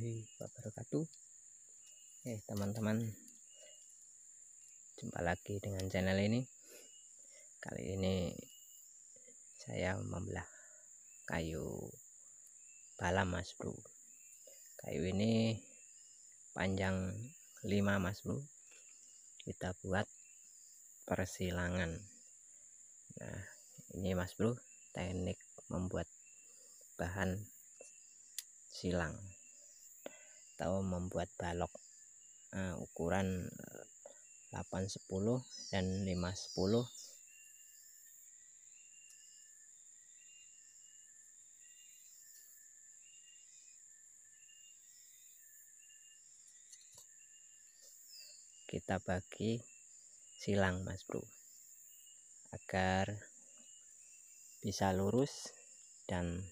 warahmatullahi wabarakatuh Eh teman-teman Jumpa lagi dengan channel ini Kali ini Saya membelah Kayu Bala mas bro Kayu ini Panjang 5 mas bro Kita buat Persilangan Nah ini mas bro Teknik membuat bahan silang atau membuat balok uh, ukuran 810 eh, dan 510 kita bagi silang mas bro agar bisa lurus dan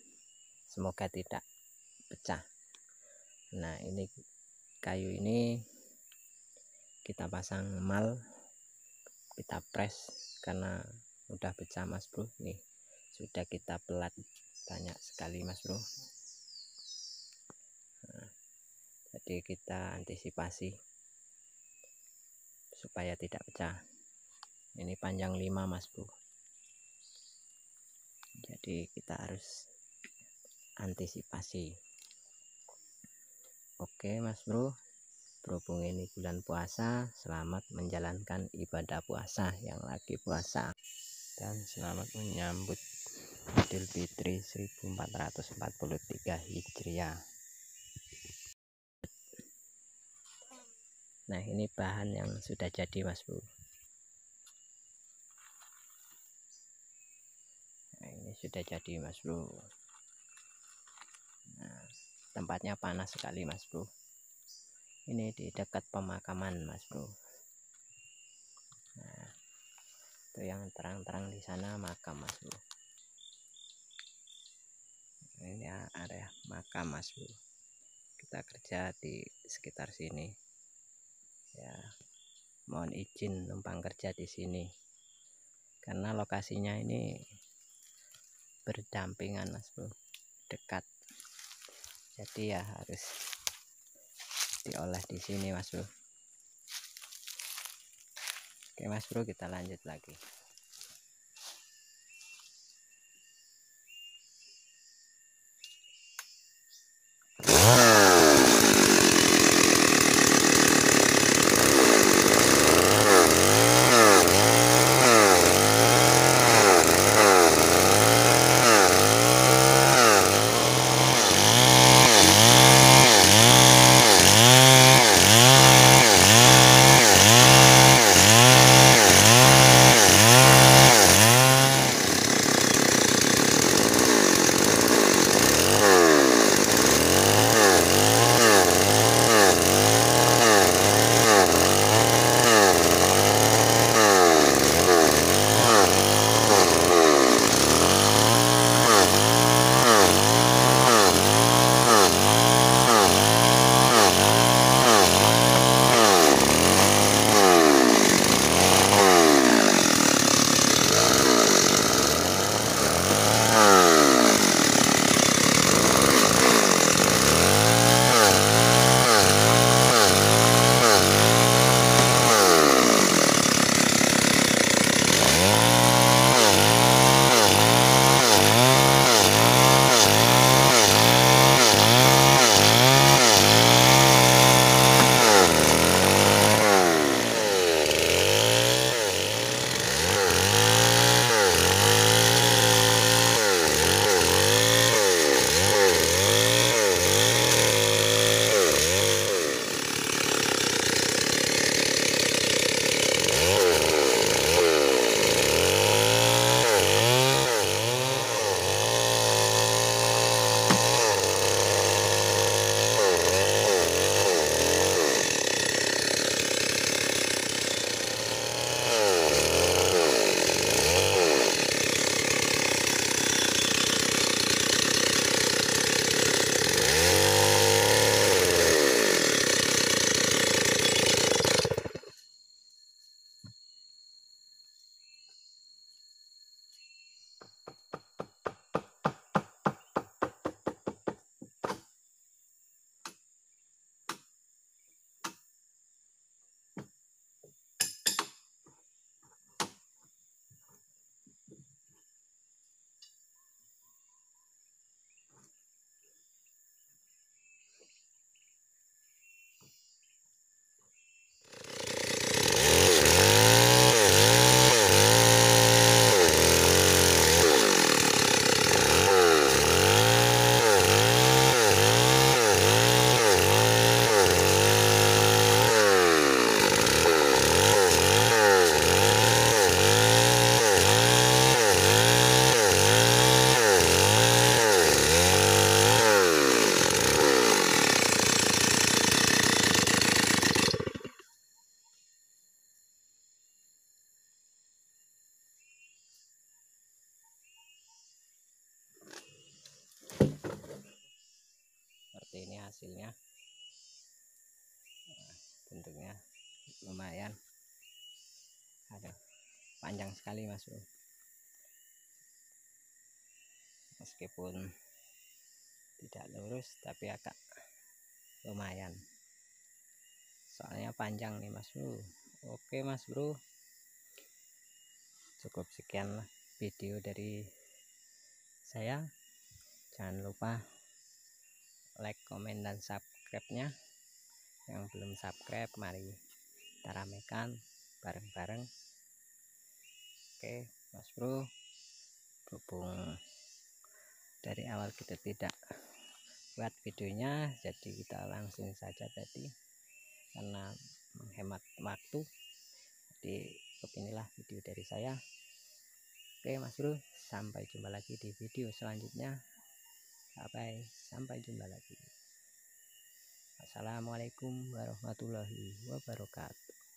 semoga tidak pecah nah ini kayu ini kita pasang mal kita press karena udah pecah mas bro nih sudah kita pelat banyak sekali mas bro nah, jadi kita antisipasi supaya tidak pecah ini panjang 5 mas bro jadi kita harus antisipasi Oke mas bro Berhubung ini bulan puasa Selamat menjalankan ibadah puasa Yang lagi puasa Dan selamat menyambut Idul Fitri 1443 Hijriah Nah ini bahan yang sudah jadi mas bro Nah ini sudah jadi mas bro tempatnya panas sekali mas bro ini di dekat pemakaman mas bro nah itu yang terang-terang di sana makam mas bro ini area makam mas bro kita kerja di sekitar sini ya mohon izin numpang kerja di sini karena lokasinya ini berdampingan mas bro dekat jadi ya harus diolah di sini mas bro oke mas bro kita lanjut lagi seperti ini hasilnya nah, bentuknya lumayan ada panjang sekali masuk meskipun tidak lurus tapi agak lumayan soalnya panjang nih mas bro oke mas bro cukup sekian video dari saya jangan lupa like, komen, dan subscribe-nya. Yang belum subscribe, mari kita ramekan bareng-bareng. Oke, Mas Bro, berhubung dari awal kita tidak buat videonya, jadi kita langsung saja tadi karena menghemat waktu. Jadi, beginilah video dari saya. Oke Mas Bro, sampai jumpa lagi di video selanjutnya. Sampai sampai jumpa lagi. Assalamualaikum warahmatullahi wabarakatuh.